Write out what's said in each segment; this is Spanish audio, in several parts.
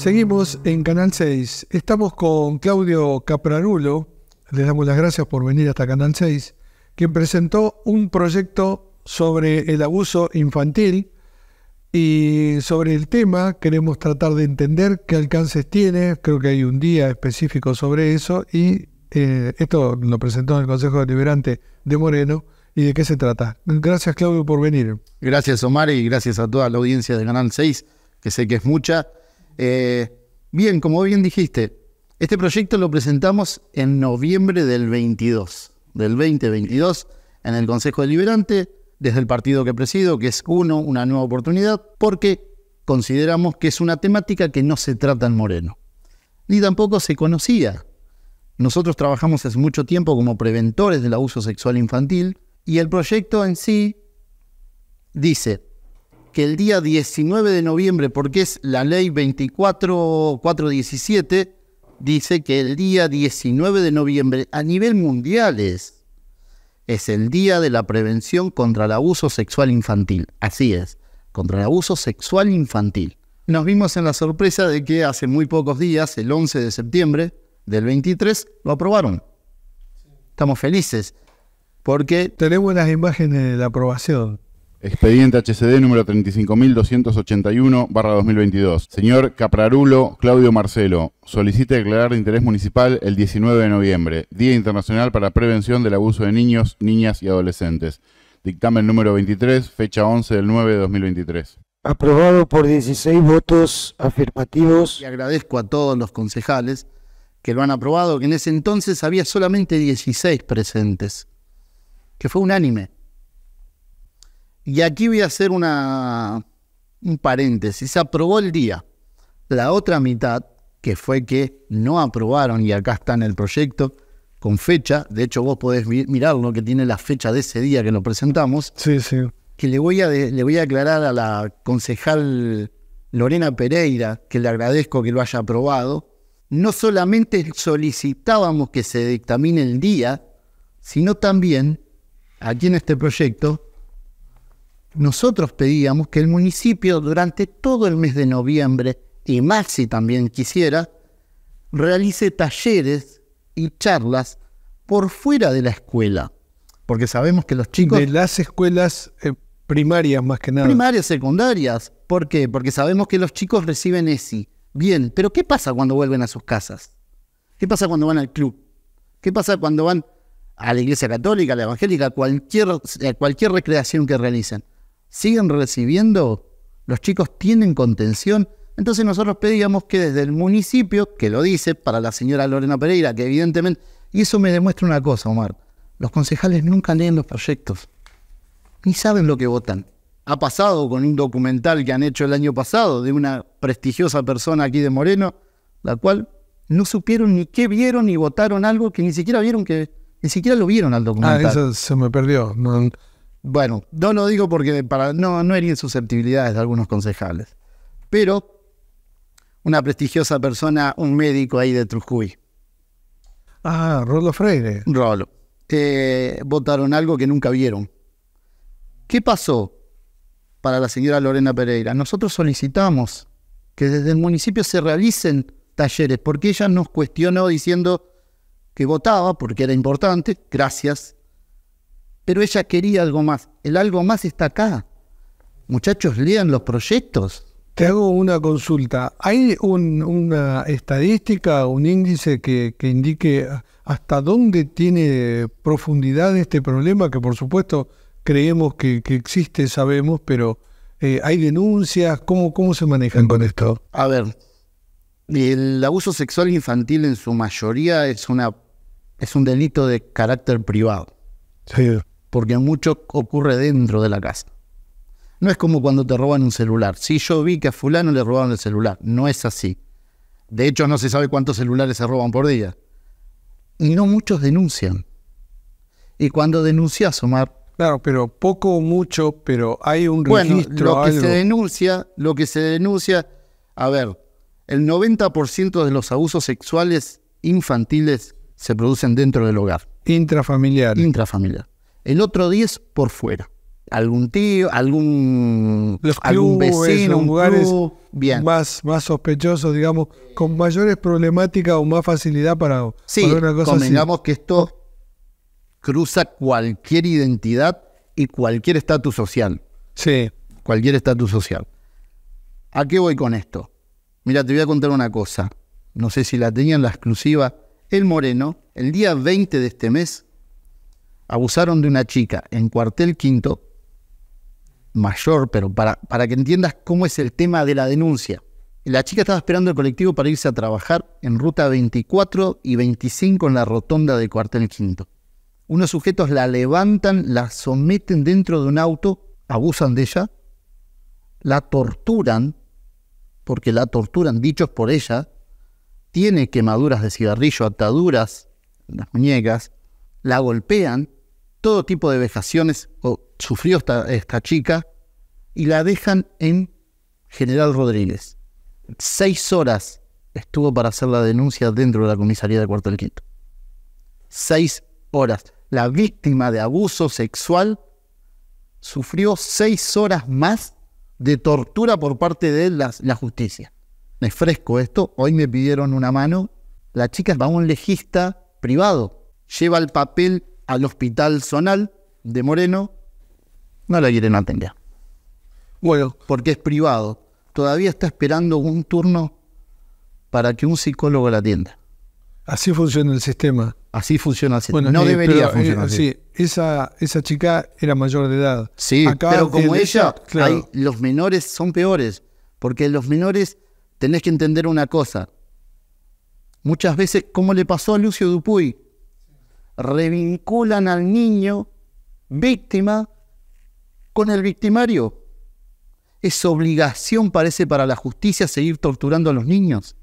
Seguimos en Canal 6. Estamos con Claudio Caprarulo. Les damos las gracias por venir hasta Canal 6, quien presentó un proyecto sobre el abuso infantil y sobre el tema queremos tratar de entender qué alcances tiene. Creo que hay un día específico sobre eso y eh, esto lo presentó en el Consejo Deliberante de Moreno. ¿Y de qué se trata? Gracias, Claudio, por venir. Gracias, Omar, y gracias a toda la audiencia de Canal 6, que sé que es mucha eh, bien, como bien dijiste, este proyecto lo presentamos en noviembre del 22, del 2022, en el Consejo Deliberante, desde el partido que presido, que es uno, una nueva oportunidad, porque consideramos que es una temática que no se trata en Moreno, ni tampoco se conocía. Nosotros trabajamos hace mucho tiempo como preventores del abuso sexual infantil y el proyecto en sí dice, que el día 19 de noviembre, porque es la ley 24417, dice que el día 19 de noviembre a nivel mundial es, es el día de la prevención contra el abuso sexual infantil. Así es, contra el abuso sexual infantil. Nos vimos en la sorpresa de que hace muy pocos días, el 11 de septiembre del 23, lo aprobaron. Estamos felices porque... Tenemos las imágenes de la aprobación. Expediente HCD número 35.281-2022. Señor Caprarulo Claudio Marcelo, solicite declarar de interés municipal el 19 de noviembre, Día Internacional para la Prevención del Abuso de Niños, Niñas y Adolescentes. Dictamen número 23, fecha 11 del 9 de 2023. Aprobado por 16 votos afirmativos. Y agradezco a todos los concejales que lo han aprobado, que en ese entonces había solamente 16 presentes, que fue unánime. Y aquí voy a hacer una, un paréntesis. Se aprobó el día. La otra mitad, que fue que no aprobaron, y acá está en el proyecto, con fecha, de hecho vos podés mirarlo, que tiene la fecha de ese día que lo presentamos. Sí, sí. Que le voy a, le voy a aclarar a la concejal Lorena Pereira, que le agradezco que lo haya aprobado. No solamente solicitábamos que se dictamine el día, sino también aquí en este proyecto nosotros pedíamos que el municipio durante todo el mes de noviembre, y más si también quisiera, realice talleres y charlas por fuera de la escuela, porque sabemos que los chicos... De las escuelas eh, primarias más que nada. Primarias, secundarias. ¿Por qué? Porque sabemos que los chicos reciben ESI. Bien, pero ¿qué pasa cuando vuelven a sus casas? ¿Qué pasa cuando van al club? ¿Qué pasa cuando van a la iglesia católica, a la evangélica, cualquier, a cualquier recreación que realicen? siguen recibiendo, los chicos tienen contención. Entonces nosotros pedíamos que desde el municipio, que lo dice para la señora Lorena Pereira, que evidentemente, y eso me demuestra una cosa, Omar, los concejales nunca leen los proyectos, ni saben lo que votan. Ha pasado con un documental que han hecho el año pasado de una prestigiosa persona aquí de Moreno, la cual no supieron ni qué vieron ni votaron algo que ni siquiera vieron que, ni siquiera lo vieron al ah, documental. Ah, eso se me perdió. No, bueno, no lo digo porque para no, no herir susceptibilidades de algunos concejales, pero una prestigiosa persona, un médico ahí de Trujillo. Ah, Rolo Freire. Rolo. Eh, votaron algo que nunca vieron. ¿Qué pasó para la señora Lorena Pereira? Nosotros solicitamos que desde el municipio se realicen talleres, porque ella nos cuestionó diciendo que votaba, porque era importante, gracias, pero ella quería algo más. El algo más está acá. Muchachos, lean los proyectos. Te hago una consulta. ¿Hay una estadística, un índice que, indique hasta dónde tiene profundidad este problema? Que por supuesto creemos que, existe, sabemos, pero eh, ¿hay denuncias? ¿Cómo, ¿Cómo se manejan con esto? A ver, el abuso sexual infantil en su mayoría es, una, es un delito de carácter privado. Sí porque mucho ocurre dentro de la casa. No es como cuando te roban un celular. Si yo vi que a fulano le robaron el celular, no es así. De hecho, no se sabe cuántos celulares se roban por día. Y no muchos denuncian. Y cuando denuncias, Omar... Claro, pero poco o mucho, pero hay un bueno, Lo que se denuncia, lo que se denuncia, a ver, el 90% de los abusos sexuales infantiles se producen dentro del hogar. Intrafamiliar. Intrafamiliar el otro 10 por fuera. Algún tío, algún, algún vecino, un lugar bien. Más, más sospechosos, digamos, con mayores problemáticas o más facilidad para, sí, para que esto cruza cualquier identidad y cualquier estatus social. Sí. Cualquier estatus social. ¿A qué voy con esto? Mira, te voy a contar una cosa. No sé si la tenían la exclusiva. El Moreno, el día 20 de este mes, abusaron de una chica en cuartel quinto, mayor, pero para, que entiendas cómo es el tema de la denuncia. La chica estaba esperando el colectivo para irse a trabajar en ruta 24 y 25 en la rotonda de cuartel quinto. Unos sujetos la levantan, la someten dentro de un auto, abusan de ella, la torturan, porque la torturan, dichos por ella, tiene quemaduras de cigarrillo, ataduras en las muñecas, la golpean todo tipo de vejaciones sufrió esta, chica y la dejan en General Rodríguez. Seis horas estuvo para hacer la denuncia dentro de la comisaría del cuartel quinto. Seis horas. La víctima de abuso sexual sufrió seis horas más de tortura por parte de la, la justicia. Me fresco esto. Hoy me pidieron una mano. La chica va a un legista privado. Lleva el papel al hospital zonal de Moreno, no la quieren atender. Bueno. Porque es privado. Todavía está esperando un turno para que un psicólogo la atienda. Así funciona el sistema. Así funciona el sistema. no debería eh, funcionar así. Sí, esa, esa chica era mayor de edad. Sí, pero como ella, los menores son peores. Porque los menores tenés que entender una cosa. Muchas veces, como le pasó a Lucio Dupuy, revinculan al niño víctima con el victimario. Es obligación, parece, para la justicia seguir torturando a los niños.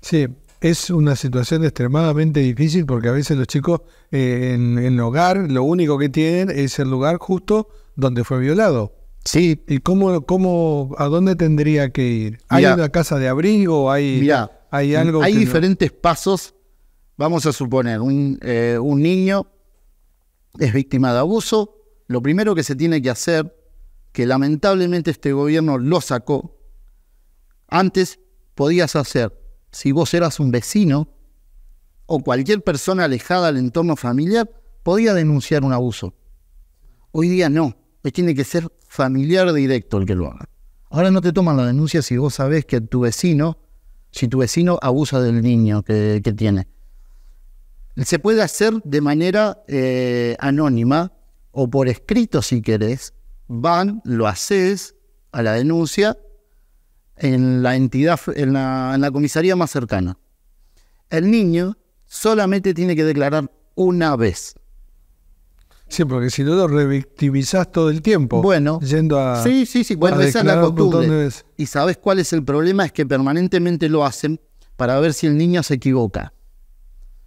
Sí, es una situación extremadamente difícil porque a veces los chicos eh, en, el hogar lo único que tienen es el lugar justo donde fue violado. Sí. ¿Y cómo, cómo, a dónde tendría que ir? ¿Hay una casa de abrigo? ¿Hay, hay algo? Hay diferentes pasos vamos a suponer, eh, un, niño es víctima de abuso, lo primero que se tiene que hacer, que lamentablemente este gobierno lo sacó, antes podías hacer, si vos eras un vecino o cualquier persona alejada del entorno familiar, podía denunciar un abuso. Hoy día no, tiene que ser familiar directo el que lo haga. Ahora no te toman la denuncia si vos sabés que tu vecino, si tu vecino abusa del niño que tiene se puede hacer de manera eh, anónima o por escrito si querés. Van, lo haces a la denuncia en la entidad, en la, en la comisaría más cercana. El niño solamente tiene que declarar una vez. Sí, porque si no lo revictimizás todo el tiempo. Bueno. Yendo a. Sí, sí, sí. Bueno, esa es la costumbre. Y sabes cuál es el problema? Es que permanentemente lo hacen para ver si el niño se equivoca.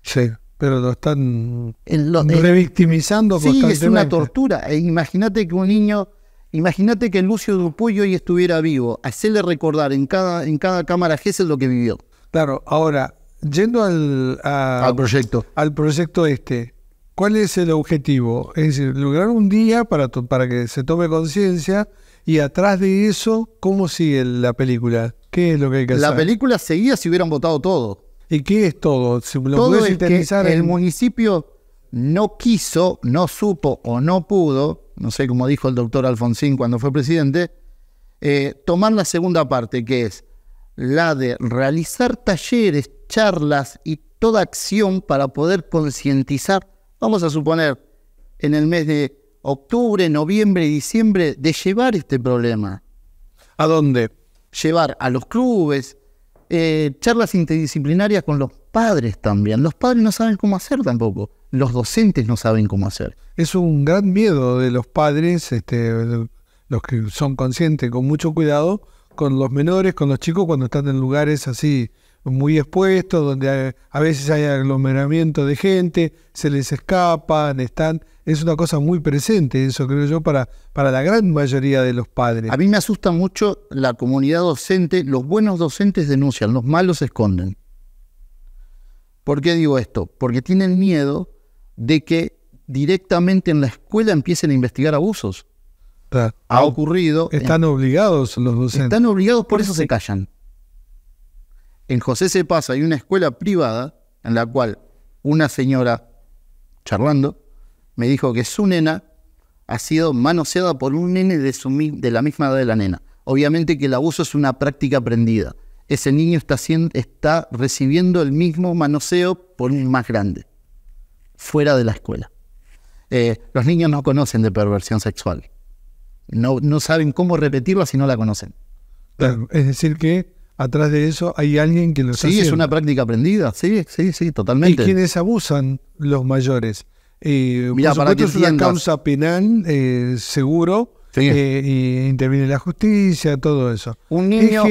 Sí. Pero lo están lo, eh, revictimizando Sí, es una tortura. E imagínate que un niño, imagínate que Lucio Dupuy hoy estuviera vivo, hacerle recordar en cada, en cada cámara lo que vivió. Claro, ahora, yendo al, al proyecto. Al proyecto este, ¿cuál es el objetivo? Es decir, lograr un día para, para que se tome conciencia y atrás de eso, ¿cómo sigue la película? ¿Qué es lo que hay que la hacer? La película seguía si hubieran votado todos. ¿Y qué es todo? Si todo el el municipio no quiso, no supo o no pudo, no sé cómo dijo el doctor Alfonsín cuando fue presidente, eh, tomar la segunda parte, que es la de realizar talleres, charlas y toda acción para poder concientizar, vamos a suponer, en el mes de octubre, noviembre y diciembre, de llevar este problema. ¿A dónde? Llevar a los clubes, eh, charlas interdisciplinarias con los padres también. Los padres no saben cómo hacer tampoco. Los docentes no saben cómo hacer. Es un gran miedo de los padres, este, los que son conscientes con mucho cuidado, con los menores, con los chicos cuando están en lugares así muy expuestos, donde a veces hay aglomeramiento de gente, se les escapan, están... Es una cosa muy presente eso, creo yo, para, para la gran mayoría de los padres. A mí me asusta mucho la comunidad docente, los buenos docentes denuncian, los malos esconden. ¿Por qué digo esto? Porque tienen miedo de que directamente en la escuela empiecen a investigar abusos. Ah, ha ocurrido. Están obligados los docentes. Están obligados, por eso se callan. En José se pasa hay una escuela privada en la cual una señora, charlando, me dijo que su nena ha sido manoseada por un nene de, de la misma edad de la nena. Obviamente que el abuso es una práctica aprendida. Ese niño está, recibiendo el mismo manoseo por un más grande, fuera de la escuela. Eh, los niños no conocen de perversión sexual. No, no saben cómo repetirla si no la conocen. es decir que atrás de eso hay alguien que lo Sí, es una práctica aprendida, sí, sí, sí, totalmente. Y quienes abusan, los mayores. Eh, por supuesto, es una causa penal, eh, seguro, eh, interviene la justicia, todo eso. Un niño,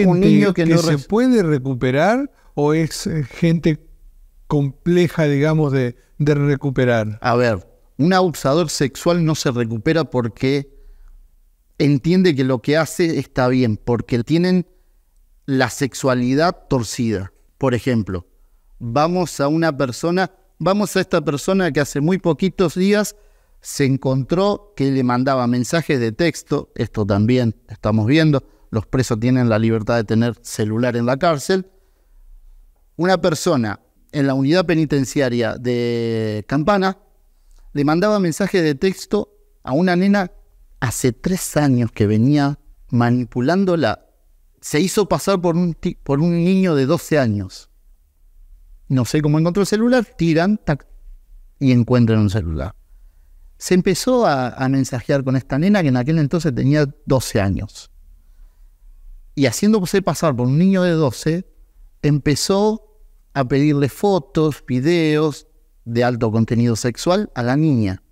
que, no se puede recuperar o es eh, gente compleja, digamos, de, de recuperar? A ver, un abusador sexual no se recupera porque entiende que lo que hace está bien, porque tienen la sexualidad torcida. Por ejemplo, vamos a una persona, vamos a esta persona que hace muy poquitos días se encontró que le mandaba mensajes de texto, esto también estamos viendo, los presos tienen la libertad de tener celular en la cárcel, una persona en la unidad penitenciaria de Campana le mandaba mensajes de texto a una nena hace tres años que venía manipulándola se hizo pasar por un, niño de 12 años. No sé cómo encontró el celular, tiran y encuentran un celular. Se empezó a, a, mensajear con esta nena que en aquel entonces tenía 12 años. Y haciéndose pasar por un niño de 12, empezó a pedirle fotos, videos de alto contenido sexual a la niña.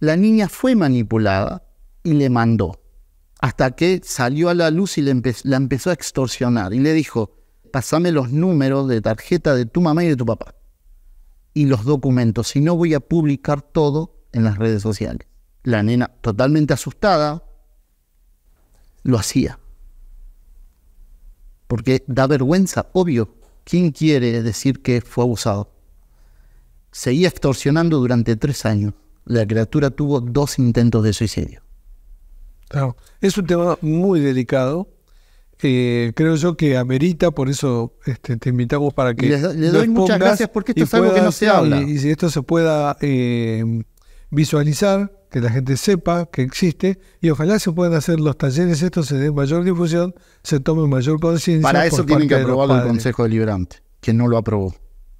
La niña fue manipulada y le mandó hasta que salió a la luz y le la empezó a extorsionar y le dijo, Pásame los números de tarjeta de tu mamá y de tu papá y los documentos, si no voy a publicar todo en las redes sociales. La nena, totalmente asustada, lo hacía. Porque da vergüenza, obvio. ¿Quién quiere decir que fue abusado? Seguía extorsionando durante tres años. La criatura tuvo dos intentos de suicidio. Ah, es un tema muy delicado. creo yo que amerita, por eso este, te invitamos para que. Le, doy muchas gracias porque esto es algo que no se habla. Y, si esto se pueda eh, visualizar, que la gente sepa que existe y ojalá se puedan hacer los talleres esto se dé mayor difusión, se tome mayor conciencia. Para eso tienen que aprobarlo el Consejo Deliberante, que no lo aprobó,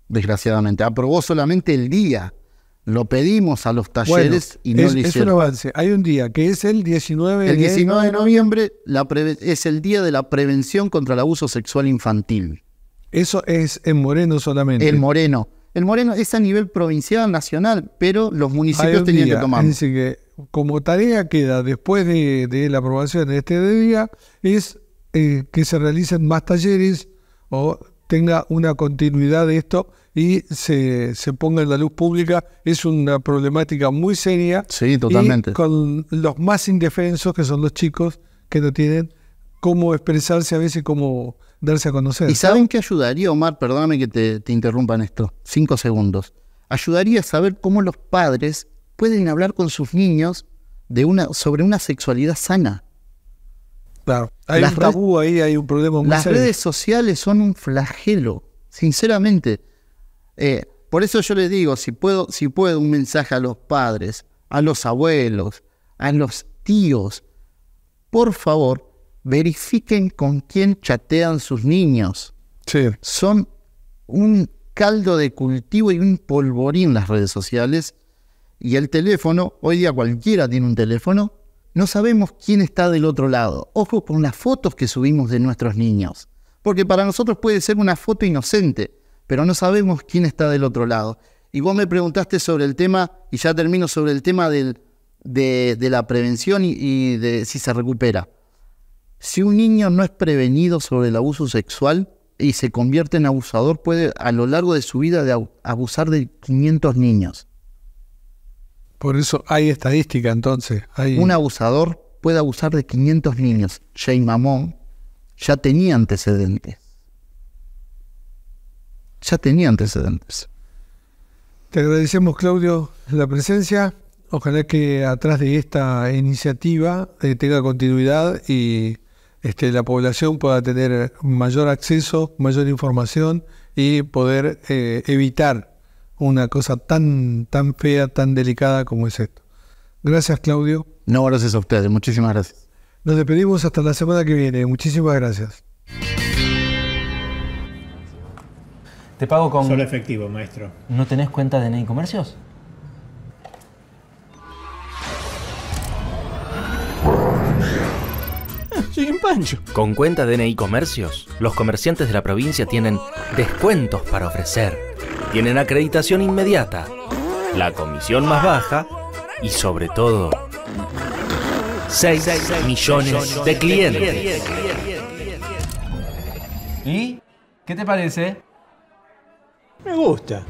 desgraciadamente. Aprobó solamente el día lo pedimos a los talleres y no lo hicieron. Es un avance. Hay un día que es el 19 de noviembre. El 19 de noviembre es el día de la prevención contra el abuso sexual infantil. Eso es en Moreno solamente. En Moreno. El Moreno es a nivel provincial, nacional, pero los municipios tenían que tomar. que como tarea queda después de, la aprobación de este día es eh, que se realicen más talleres o tenga una continuidad de esto y se, se ponga en la luz pública. Es una problemática muy seria. Sí, totalmente. con los más indefensos, que son los chicos, que no tienen cómo expresarse a veces, cómo darse a conocer. ¿Y saben qué ayudaría, Omar? Perdóname que te, te interrumpan esto, cinco segundos. Ayudaría a saber cómo los padres pueden hablar con sus niños de una, sobre una sexualidad sana. Hay las un tabú ahí, hay un problema Las redes sociales son un flagelo, sinceramente. Eh, por eso yo les digo, si puedo, si puedo, un mensaje a los padres, a los abuelos, a los tíos, por favor, verifiquen con quién chatean sus niños. Son un caldo de cultivo y un polvorín las redes sociales. Y el teléfono, hoy día cualquiera tiene un teléfono, no sabemos quién está del otro lado. Ojo con las fotos que subimos de nuestros niños, porque para nosotros puede ser una foto inocente, pero no sabemos quién está del otro lado. Y vos me preguntaste sobre el tema, y ya termino sobre el tema de, la prevención y, de si se recupera. Si un niño no es prevenido sobre el abuso sexual y se convierte en abusador, puede a lo largo de su vida abusar de 500 niños. Por eso hay estadística entonces. Hay... Un abusador puede abusar de 500 niños. Jay Mamón ya tenía antecedentes. Ya tenía antecedentes. Te agradecemos, Claudio, la presencia. Ojalá que atrás de esta iniciativa eh, tenga continuidad y este, la población pueda tener mayor acceso, mayor información y poder eh, evitar una cosa tan, tan fea, tan delicada como es esto. Gracias, Claudio. No, gracias a ustedes. Muchísimas gracias. Nos despedimos hasta la semana que viene. Muchísimas gracias. Te pago con... Solo efectivo, maestro. ¿No tenés cuenta de Ney Comercios? En Pancho. Con cuenta de NI Comercios, los comerciantes de la provincia tienen descuentos para ofrecer tienen acreditación inmediata, la comisión más baja y sobre todo 6 millones de clientes. ¿Y qué te parece? Me gusta.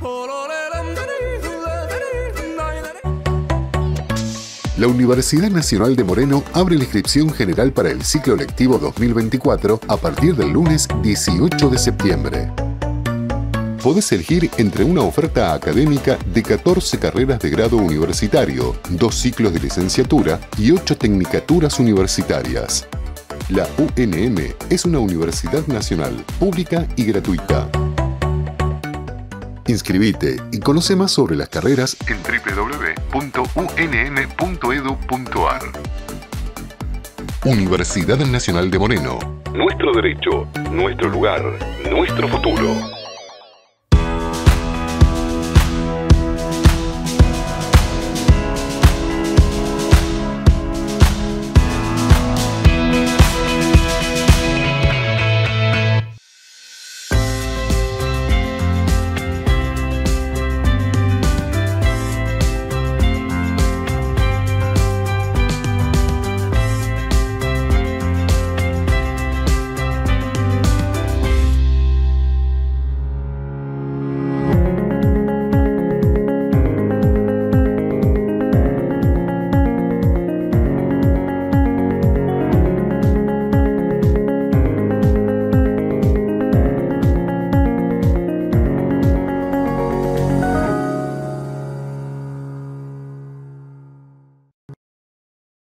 La Universidad Nacional de Moreno abre la inscripción general para el ciclo lectivo 2024 a partir del lunes 18 de septiembre podés elegir entre una oferta académica de 14 carreras de grado universitario, dos ciclos de licenciatura y 8 tecnicaturas universitarias. La UNM es una universidad nacional, pública y gratuita. Inscribite y conoce más sobre las carreras en www.unm.edu.ar. Universidad Nacional de Moreno. Nuestro derecho, nuestro lugar, nuestro futuro.